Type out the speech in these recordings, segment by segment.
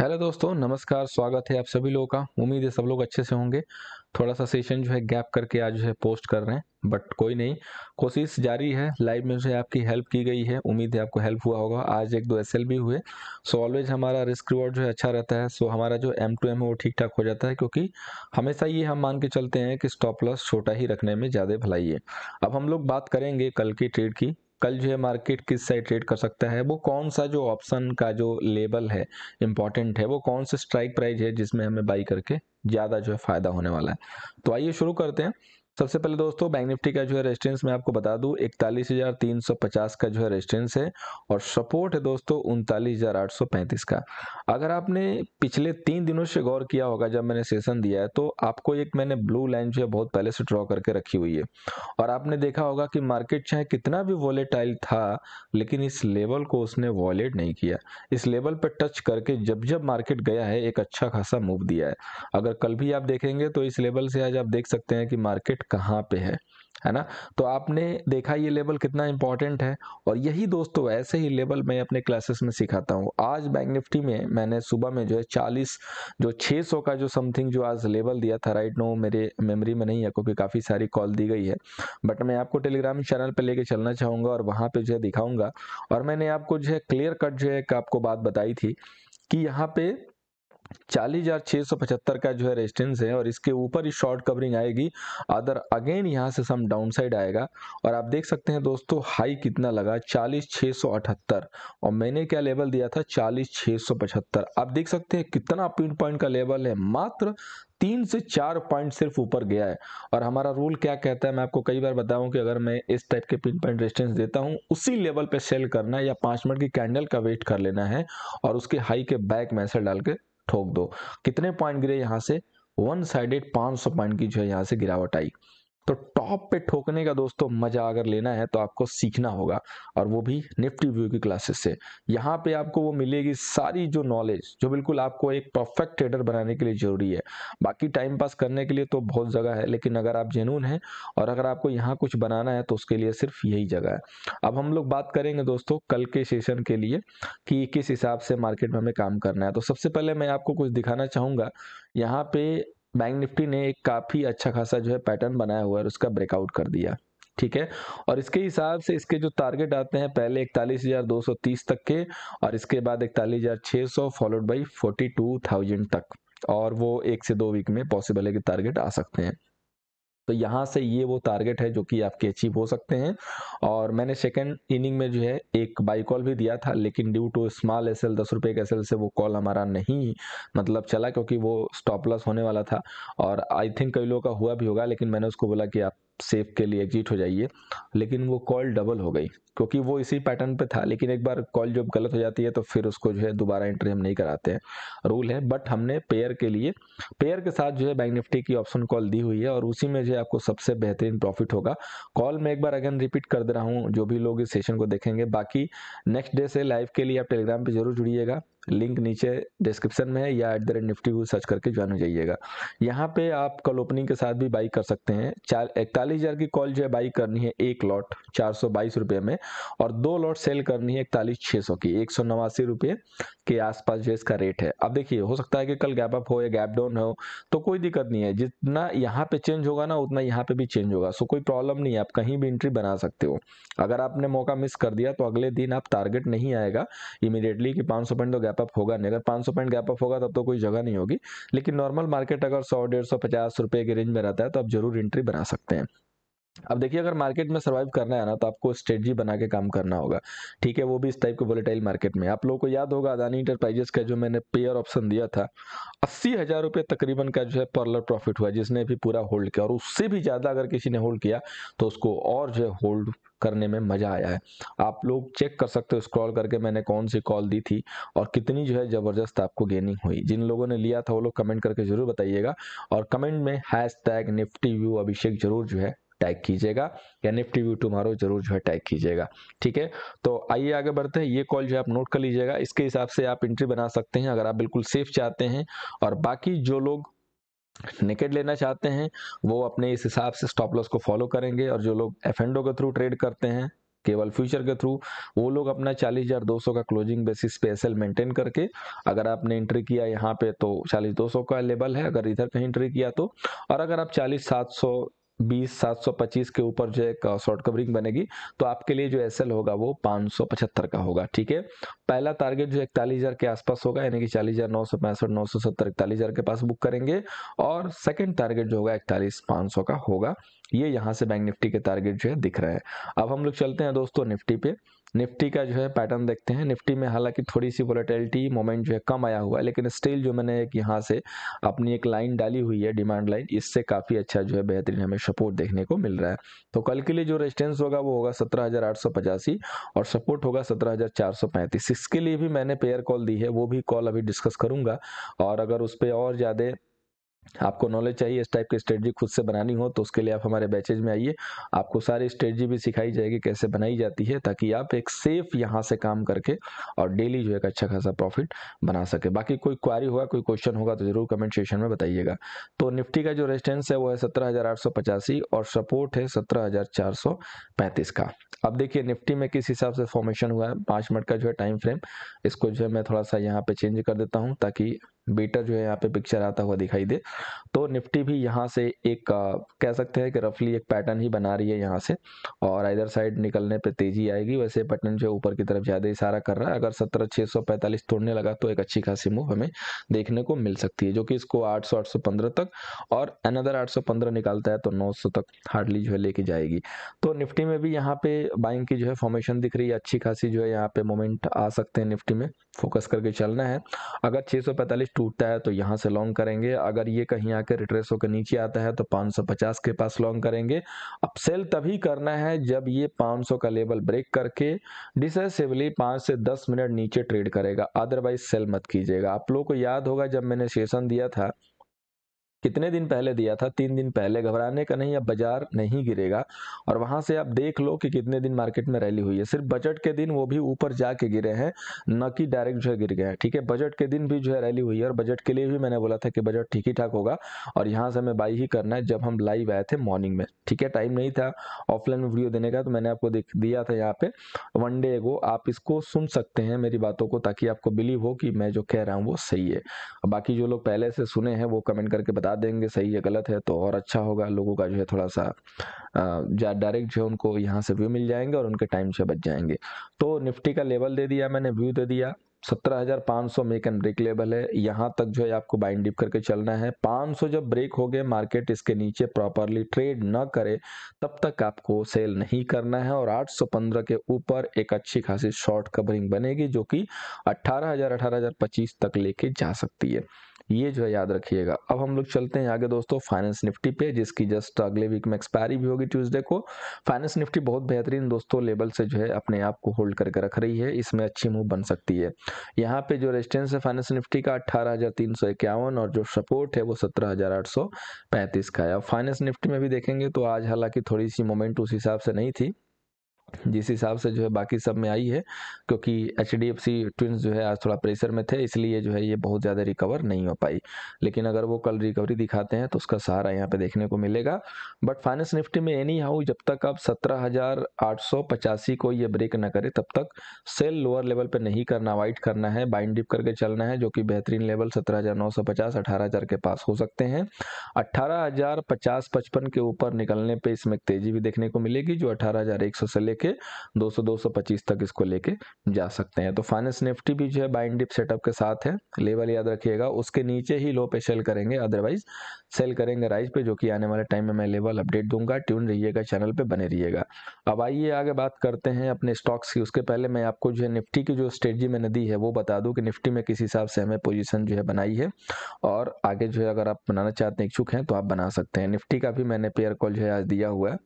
hello दोस्तों नमस्कार स्वागत है आप सभी लोगों का उम्मीद है सब लोग अच्छे से होंगे थोड़ा सा सेशन जो है गैप करके आज जो है पोस्ट कर रहे हैं बट कोई नहीं कोशिश जारी है लाइव में जो है आपकी हेल्प की गई है उम्मीद है आपको हेल्प हुआ होगा आज एक दो एस भी हुए सो ऑलवेज हमारा रिस्क रिवॉर्ड जो है अच्छा रहता है सो हमारा जो एम टू एम है वो ठीक ठाक हो जाता है क्योंकि हमेशा ये हम मान के चलते हैं कि स्टॉप लॉस छोटा ही रखने में ज़्यादा भलाई है अब हम लोग बात करेंगे कल की ट्रेड की कल जो है मार्केट किस साइड ट्रेड कर सकता है वो कौन सा जो ऑप्शन का जो लेबल है इंपॉर्टेंट है वो कौन सा स्ट्राइक प्राइस है जिसमें हमें बाई करके ज़्यादा जो है फायदा होने वाला है तो आइए शुरू करते हैं सबसे पहले दोस्तों बैंक निफ्टी का जो है रेजिस्टेंस मैं आपको बता दूं इकतालीस हजार तीन सौ पचास का जो है रेजिस्टेंस है और सपोर्ट है दोस्तों उनतालीस हजार आठ सौ पैंतीस का अगर आपने पिछले तीन दिनों से गौर किया होगा जब मैंने सेशन दिया है तो आपको एक मैंने ब्लू लाइन जो है बहुत पहले से ड्रॉ करके रखी हुई है और आपने देखा होगा कि मार्केट चाहे कितना भी वॉलेटाइल था लेकिन इस लेवल को उसने वॉलेट नहीं किया इस लेवल पर टच करके जब जब मार्केट गया है एक अच्छा खासा मूव दिया है अगर कल भी आप देखेंगे तो इस लेवल से आज आप देख सकते हैं कि मार्केट कहाँ पे है है ना तो आपने देखा ये लेवल कितना इंपॉर्टेंट है और यही दोस्तों ऐसे ही लेवल मैं अपने क्लासेस में सिखाता हूँ आज बैंक निफ्टी में मैंने सुबह में जो है चालीस जो सौ का जो समथिंग जो आज लेवल दिया था राइट नो मेरे मेमोरी में नहीं है क्योंकि काफ़ी सारी कॉल दी गई है बट मैं आपको टेलीग्राम चैनल पर लेके चलना चाहूँगा और वहाँ पर जो है दिखाऊँगा और मैंने आपको जो है क्लियर कट जो है आपको बात बताई थी कि यहाँ पे 40,675 का जो है रेजिस्टेंस है और इसके ऊपर ही शॉर्ट कवरिंग आएगी अदर अगेन यहां से सम डाउनसाइड आएगा और आप देख सकते हैं दोस्तों हाई कितना लगा 40,678 और मैंने क्या लेवल दिया था 40,675 आप देख सकते हैं कितना पिन पॉइंट का लेवल है मात्र तीन से चार पॉइंट सिर्फ ऊपर गया है और हमारा रूल क्या कहता है मैं आपको कई बार बताऊं कि अगर मैं इस टाइप के पिन पॉइंट रेजिस्टेंस देता हूं उसी लेवल पे सेल करना है या पांच मिनट की कैंडल का वेट कर लेना है और उसके हाई के बैक मैसेज डाल के ठोक दो कितने पॉइंट गिरे यहाँ से वन साइडेड 500 पॉइंट की जो है यहाँ से गिरावट आई तो टॉप पे ठोकने का दोस्तों मजा अगर लेना है तो आपको सीखना होगा और वो भी निफ्टी व्यू की क्लासेस से यहाँ पे आपको वो मिलेगी सारी जो नॉलेज जो बिल्कुल आपको एक परफेक्ट ट्रेडर बनाने के लिए जरूरी है बाकी टाइम पास करने के लिए तो बहुत जगह है लेकिन अगर आप जेनून हैं और अगर आपको यहाँ कुछ बनाना है तो उसके लिए सिर्फ यही जगह है अब हम लोग बात करेंगे दोस्तों कल के सेशन के लिए कि किस हिसाब से मार्केट में हमें काम करना है तो सबसे पहले मैं आपको कुछ दिखाना चाहूँगा यहाँ पे बैंक निफ्टी ने एक काफ़ी अच्छा खासा जो है पैटर्न बनाया हुआ है उसका ब्रेकआउट कर दिया ठीक है और इसके हिसाब से इसके जो टारगेट आते हैं पहले इकतालीस हजार दो सौ तीस तक के और इसके बाद इकतालीस हजार छः सौ followed by forty two thousand तक और वो एक से दो वीक में पॉसिबल है कि टारगेट आ सकते हैं तो यहाँ से ये वो टारगेट है जो कि आपके अचीव हो सकते हैं और मैंने सेकेंड इनिंग में जो है एक बाई कॉल भी दिया था लेकिन due to small S L दस रुपये के एस एल से वो कॉल हमारा नहीं मतलब चला क्योंकि वो लॉस होने वाला था और आई थिंक कई लोगों का हुआ भी होगा लेकिन मैंने उसको बोला कि आप सेफ के लिए एग्जिट हो जाइए लेकिन वो कॉल डबल हो गई क्योंकि वो इसी पैटर्न पे था लेकिन एक बार कॉल जब गलत हो जाती है तो फिर उसको जो है दोबारा एंट्री हम नहीं कराते हैं रूल है बट हमने पेयर के लिए पेयर के साथ जो है बैंक निफ्टी की ऑप्शन कॉल दी हुई है और उसी में जो है आपको सबसे बेहतरीन प्रॉफिट होगा कॉल में एक बार अगेन रिपीट कर दे रहा हूँ जो भी लोग इस सेशन को देखेंगे बाकी नेक्स्ट डे से लाइव के लिए आप टेलीग्राम पर जरूर जुड़िएगा लिंक नीचे डिस्क्रिप्शन में है या एट द रेट निफ्टी को सर्च करके ज्वाइन हो जाइएगा यहाँ पे आप कल ओपनिंग के साथ भी बाई कर सकते हैं चार इकतालीस हज़ार की कॉल जो है बाई करनी है एक लॉट चार सौ बाईस रुपये में और दो लॉट सेल करनी है इकतालीस छः सौ की एक सौ नवासी रुपये के आसपास जो इसका रेट है अब देखिए हो सकता है कि कल गैप अप हो या गैप डाउन हो तो कोई दिक्कत नहीं है जितना यहाँ पे चेंज होगा ना उतना यहाँ पे भी चेंज होगा सो कोई प्रॉब्लम नहीं है आप कहीं भी एंट्री बना सकते हो अगर आपने मौका मिस कर दिया तो अगले दिन आप टारगेट नहीं आएगा इमीडिएटली कि पाँच सौ पॉइंट तो गैप गैप अप होगा नहीं अगर 500 पॉइंट गैप अप होगा तब तो कोई जगह नहीं होगी लेकिन नॉर्मल मार्केट अगर सौ डेढ़ सौ पचास रुपये के रेंज में रहता है तो आप जरूर एंट्री बना सकते हैं अब देखिए अगर मार्केट में सर्वाइव करना है ना तो आपको स्ट्रेटजी बना के काम करना होगा ठीक है वो भी इस टाइप के वोलेटाइल मार्केट में आप लोगों को याद होगा अदानी इंटरप्राइजेस का जो मैंने पेयर ऑप्शन दिया था अस्सी हज़ार रुपये तकरीबन का जो है पर्लर प्रॉफिट हुआ जिसने भी पूरा होल्ड किया और उससे भी ज़्यादा अगर किसी ने होल्ड किया तो उसको और जो है होल्ड करने में मज़ा आया है आप लोग चेक कर सकते हो स्क्रॉल करके मैंने कौन सी कॉल दी थी और कितनी जो है ज़बरदस्त आपको गेनिंग हुई जिन लोगों ने लिया था वो लोग कमेंट करके ज़रूर बताइएगा और कमेंट में hashtag Nifty view Abhishek जरूर जो है टैग कीजिएगा या निफ्टी व्यू टुमारो जरूर जो है टैग कीजिएगा ठीक है तो आइए आगे बढ़ते हैं ये कॉल जो है आप नोट कर लीजिएगा इसके हिसाब से आप एंट्री बना सकते हैं अगर आप बिल्कुल सेफ चाहते हैं और बाकी जो लोग निकेट लेना चाहते हैं वो अपने इस हिसाब से स्टॉप लॉस को फॉलो करेंगे और जो लोग एफ एंडो के थ्रू ट्रेड करते हैं केवल फ्यूचर के थ्रू वो लोग अपना 40,200 का क्लोजिंग बेसिस पे एसएल मेंटेन करके अगर आपने एंट्री किया यहाँ पे तो 40,200 का लेवल है अगर इधर कहीं एंट्री किया तो और अगर आप 40,700 बीस सात सौ पच्चीस के ऊपर जो एक शॉर्ट कवरिंग बनेगी तो आपके लिए जो एस होगा वो पाँच सौ पचहत्तर का होगा ठीक है पहला टारगेट जो इकतालीस हजार के आसपास होगा यानी कि चालीस हजार नौ सौ पैंसठ नौ सौ सत्तर इकतालीस हजार के पास बुक करेंगे और सेकंड टारगेट जो होगा इकतालीस पाँच सौ का होगा ये यहाँ से बैंक निफ्टी के टारगेट जो है दिख रहे हैं अब हम लोग चलते हैं दोस्तों निफ्टी पे निफ्टी का जो है पैटर्न देखते हैं निफ्टी में हालांकि थोड़ी सी वोलेटिलिटी मोमेंट जो है कम आया हुआ है लेकिन स्टिल जो मैंने एक यहाँ से अपनी एक लाइन डाली हुई है डिमांड लाइन इससे काफ़ी अच्छा जो है बेहतरीन हमें सपोर्ट देखने को मिल रहा है तो कल के लिए जो रेजिस्टेंस होगा वो होगा सत्रह और सपोर्ट होगा सत्रह इसके लिए भी मैंने पेयर कॉल दी है वो भी कॉल अभी डिस्कस करूंगा और अगर उस पर और ज़्यादा आपको नॉलेज चाहिए इस टाइप की स्ट्रेटजी खुद से बनानी हो तो उसके लिए आप हमारे बैचेज में आइए आपको सारी स्ट्रेटजी भी सिखाई जाएगी कैसे बनाई जाती है ताकि आप एक सेफ यहाँ से काम करके और डेली जो है अच्छा खासा प्रॉफिट बना सके बाकी कोई क्वारी होगा कोई क्वेश्चन होगा तो जरूर कमेंट सेशन में बताइएगा तो निफ्टी का जो रेजिस्टेंस है वो है सत्रह और सपोर्ट है सत्रह का अब देखिए निफ्टी में किस हिसाब से फॉर्मेशन हुआ है पाँच मिनट का जो है टाइम फ्रेम इसको जो है मैं थोड़ा सा यहाँ पे चेंज कर देता हूँ ताकि बेटर जो है यहाँ पे पिक्चर आता हुआ दिखाई दे तो निफ्टी भी यहाँ से एक कह सकते हैं कि रफली एक पैटर्न ही बना रही है यहाँ से और इधर साइड निकलने पे तेजी आएगी वैसे पैटर्न जो ऊपर की तरफ ज़्यादा इशारा कर रहा है अगर सत्रह छह सौ पैंतालीस तोड़ने लगा तो एक अच्छी खासी मूव हमें देखने को मिल सकती है जो कि इसको आठ सौ आठ सौ पंद्रह तक और अनदर आठ सौ पंद्रह निकालता है तो नौ सौ तक हार्डली जो है लेके जाएगी तो निफ्टी में भी यहाँ पे बाइंग की जो है फॉर्मेशन दिख रही है अच्छी खासी जो है यहाँ पे मोमेंट आ सकते हैं निफ्टी में फोकस करके चलना है अगर छह सौ पैंतालीस टूटता है तो यहाँ से लॉन्ग करेंगे अगर ये कहीं आकर रिट्रेस होकर नीचे आता है तो 550 के पास लॉन्ग करेंगे अब सेल तभी करना है जब ये 500 का लेवल ब्रेक करके डिसेसिवली 5 से 10 मिनट नीचे ट्रेड करेगा अदरवाइज सेल मत कीजिएगा आप लोगों को याद होगा जब मैंने सेशन दिया था कितने दिन पहले दिया था तीन दिन पहले घबराने का नहीं अब बाजार नहीं गिरेगा और वहां से आप देख लो कि कितने दिन मार्केट में रैली हुई है सिर्फ बजट के दिन वो भी ऊपर जाके गिरे हैं न कि डायरेक्ट जो है गिर गए ठीक है बजट के दिन भी जो है रैली हुई है और बजट के लिए भी मैंने बोला था कि बजट ठीक ही ठाक होगा और यहाँ से हमें बाई ही करना है जब हम लाइव आए थे मॉर्निंग में ठीक है टाइम नहीं था ऑफलाइन में वीडियो देने का तो मैंने आपको दिया था यहाँ पे वन डे को आप इसको सुन सकते हैं मेरी बातों को ताकि आपको बिलीव हो कि मैं जो कह रहा हूँ वो सही है बाकी जो लोग पहले से सुने हैं वो कमेंट करके बता बता देंगे सही है गलत है तो और अच्छा होगा लोगों का जो है थोड़ा सा जा डायरेक्ट जो है उनको यहाँ से व्यू मिल जाएंगे और उनके टाइम से बच जाएंगे तो निफ्टी का लेवल दे दिया मैंने व्यू दे दिया सत्रह हज़ार पाँच सौ मेक एंड ब्रेक लेवल है यहाँ तक जो है आपको बाइंड डिप करके चलना है पाँच सौ जब ब्रेक हो गए मार्केट इसके नीचे प्रॉपरली ट्रेड ना करे तब तक आपको सेल नहीं करना है और आठ सौ पंद्रह के ऊपर एक अच्छी खासी शॉर्ट कवरिंग बनेगी जो कि अट्ठारह हज़ार अठारह हज़ार पच्चीस तक लेके जा सकती है ये जो है याद रखिएगा अब हम लोग चलते हैं आगे दोस्तों फाइनेंस निफ्टी पे जिसकी जस्ट अगले वीक में एक्सपायरी भी होगी ट्यूसडे को फाइनेंस निफ्टी बहुत बेहतरीन दोस्तों लेवल से जो है अपने आप को होल्ड करके रख रही है इसमें अच्छी मूव बन सकती है यहाँ पे जो रेजिस्टेंस है फाइनेंस निफ्टी का अट्ठारह और जो सपोर्ट है वो सत्रह का है अब फाइनेंस निफ्टी में भी देखेंगे तो आज हालांकि थोड़ी सी मोमेंट उस हिसाब से नहीं थी जिस हिसाब से जो है बाकी सब में आई है क्योंकि H D F C twins जो है आज थोड़ा प्रेशर में थे इसलिए जो है ये बहुत ज़्यादा रिकवर नहीं हो पाई लेकिन अगर वो कल रिकवरी दिखाते हैं तो उसका सहारा यहाँ पे देखने को मिलेगा बट फाइनेंस निफ्टी में एनी हाउ जब तक आप सत्रह हजार आठ सौ पचासी को ये ब्रेक ना करें तब तक सेल लोअर लेवल पर नहीं करना वाइट करना है बाइंड डिप करके चलना है जो कि बेहतरीन लेवल सत्रह हजार नौ सौ पचास अठारह हजार के पास हो सकते हैं अट्ठारह हजार पचास पचपन के ऊपर निकलने पर इसमें तेजी भी देखने को मिलेगी जो अठारह हजार एक सौ से लेके 200 225 तक इसको लेके जा सकते हैं तो फाइनेंस निफ्टी भी जो है बाइंग डिप सेटअप के साथ है लेवल याद रखिएगा उसके नीचे ही लो पे सेल करेंगे अदरवाइज सेल करेंगे राइज पे जो कि आने वाले टाइम में मैं लेवल अपडेट दूंगा ट्यून रहिएगा चैनल पे बने रहिएगा अब आइए आगे बात करते हैं अपने स्टॉक्स की उसके पहले मैं आपको जो है निफ्टी की जो स्ट्रेटजी मैंने दी है वो बता दूँ कि निफ्टी में किस हिसाब से हमें पोजिशन जो है बनाई है और आगे जो है अगर आप बनाना चाहते हैं इच्छुक हैं तो आप बना सकते हैं निफ्टी का भी मैंने पेयर कॉल जो है आज दिया हुआ है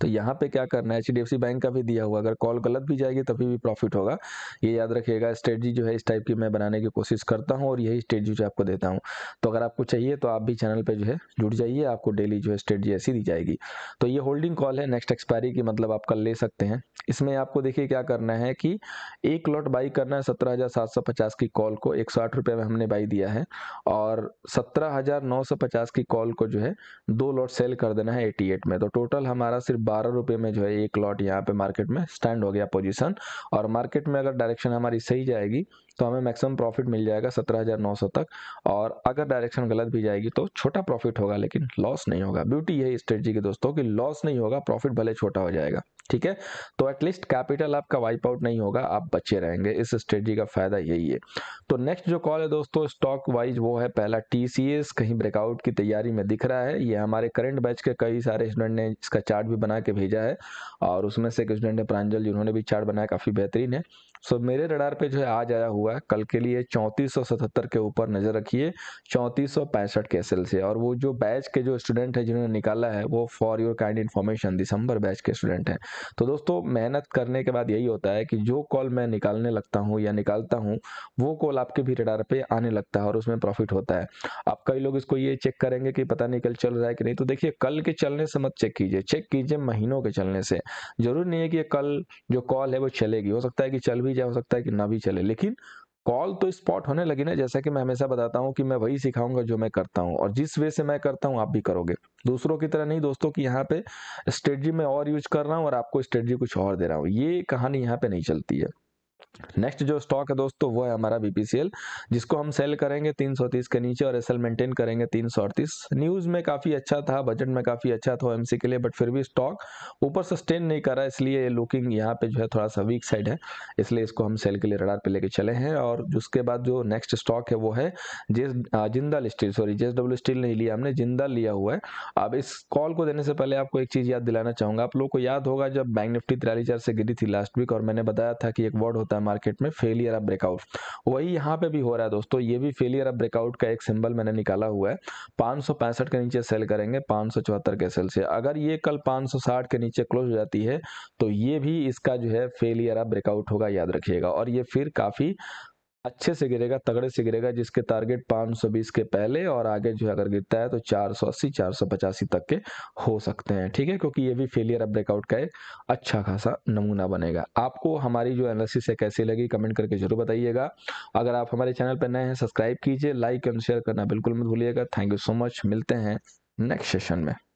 तो यहाँ पे क्या करना है एच बैंक का भी दिया हुआ अगर कॉल गलत भी जाएगी तभी भी प्रॉफिट होगा ये याद रखिएगा स्ट्रेटजी जो है इस टाइप की मैं बनाने की कोशिश करता हूँ और यही स्ट्रेटजी जो आपको देता हूँ तो अगर आपको चाहिए तो आप भी चैनल पे जो है जुड़ जाइए आपको डेली जो है स्ट्रेटजी ऐसी दी जाएगी तो ये होल्डिंग कॉल है नेक्स्ट एक्सपायरी की मतलब आप कल ले सकते हैं इसमें आपको देखिए क्या करना है कि एक लॉट बाई करना है सत्रह हज़ार सात सौ पचास की कॉल को एक सौ आठ रुपये में हमने बाई दिया है और सत्रह हज़ार नौ सौ पचास की कॉल को जो है दो लॉट सेल कर देना है एटी एट में तो टोटल हमारा सिर्फ बारह रुपये में जो है एक लॉट यहाँ पे मार्केट में स्टैंड हो गया पोजीशन और मार्केट में अगर डायरेक्शन हमारी सही जाएगी तो हमें मैक्सिमम प्रॉफिट मिल जाएगा सत्रह हज़ार नौ सौ तक और अगर डायरेक्शन गलत भी जाएगी तो छोटा प्रॉफिट होगा लेकिन लॉस नहीं होगा ब्यूटी यही स्ट्रेटजी के दोस्तों कि लॉस नहीं होगा प्रॉफिट भले छोटा हो जाएगा ठीक है तो एटलीस्ट कैपिटल आपका वाइप आउट नहीं होगा आप बचे रहेंगे इस स्ट्रेटजी का फायदा यही है तो नेक्स्ट जो कॉल है दोस्तों स्टॉक वाइज वो है पहला टी कहीं ब्रेकआउट की तैयारी में दिख रहा है ये हमारे करंट बैच के कई सारे स्टूडेंट ने इसका चार्ट भी बना के भेजा है और उसमें से एक स्टूडेंट है प्रांजल जिन्होंने भी चार्ट बनाया काफ़ी बेहतरीन है सो so, मेरे रडार पे जो है आज आया हुआ है कल के लिए चौंतीस के ऊपर नज़र रखिए चौंतीस के एस से और वो जो बैच के जो स्टूडेंट है जिन्होंने निकाला है वो for your kind information December batch के स्टूडेंट हैं तो दोस्तों मेहनत करने के बाद यही होता है कि जो कॉल मैं निकालने लगता हूँ या निकालता हूँ वो कॉल आपके भी रडार पर आने लगता है और उसमें प्रॉफिट होता है आप कई लोग इसको ये चेक करेंगे कि पता नहीं कल चल रहा है कि नहीं तो देखिए कल के चलने से मत चेक कीजिए चेक कीजिए महीनों के चलने से जरूर नहीं है कि कल जो कॉल है वो चलेगी हो सकता है कि चल भी भी जा सकता है कि ना भी चले लेकिन कॉल तो स्पॉट होने लगी ना जैसा कि मैं हमेशा बताता हूँ कि मैं वही सिखाऊंगा जो मैं करता हूँ और जिस वे से मैं करता हूँ आप भी करोगे दूसरों की तरह नहीं दोस्तों कि यहाँ पे स्ट्रेटजी में और यूज कर रहा हूँ और आपको स्ट्रेटजी कुछ और दे रहा हूँ ये कहानी यहाँ पे नहीं चलती है नेक्स्ट जो स्टॉक है दोस्तों वो है हमारा बीपीसीएल जिसको हम सेल करेंगे 330 के नीचे और एसएल मेंटेन करेंगे अड़तीस न्यूज़ में काफ़ी अच्छा था बजट में काफ़ी अच्छा था एमसी के लिए बट फिर भी स्टॉक ऊपर सस्टेन नहीं कर रहा इसलिए लुकिंग यहाँ पे जो है थोड़ा सा वीक साइड है इसलिए इसको हम सेल के लिए रडार पे लेके चले हैं और उसके बाद जो नेक्स्ट स्टॉक है वो है जेस Jindal steel sorry J steel नहीं लिया हमने जिंदल लिया हुआ है अब इस कॉल को देने से पहले आपको एक चीज़ याद दिलाना चाहूंगा आप लोग को याद होगा जब बैंक निफ्टी तिरालीस से गिरी थी लास्ट वीक और मैंने बताया था कि एक वर्ड होता होता है मार्केट में फेलियर ऑफ ब्रेकआउट वही यहाँ पे भी हो रहा है दोस्तों ये भी फेलियर ऑफ ब्रेकआउट का एक सिंबल मैंने निकाला हुआ है पाँच के नीचे सेल करेंगे पाँच के सेल से अगर ये कल पाँच के नीचे क्लोज हो जाती है तो ये भी इसका जो है फेलियर ऑफ ब्रेकआउट होगा याद रखिएगा और ये फिर काफ़ी अच्छे से गिरेगा तगड़े से गिरेगा जिसके टारगेट 520 के पहले और आगे जो है अगर गिरता है तो 480 485 तक के हो सकते हैं ठीक है क्योंकि ये भी फेलियर अब ब्रेकआउट का एक अच्छा खासा नमूना बनेगा आपको हमारी जो एनालिसिस है कैसी लगी कमेंट करके जरूर बताइएगा अगर आप हमारे चैनल पर नए हैं सब्सक्राइब कीजिए लाइक एंड शेयर करना बिल्कुल मत भूलिएगा थैंक यू सो मच मिलते हैं नेक्स्ट सेशन में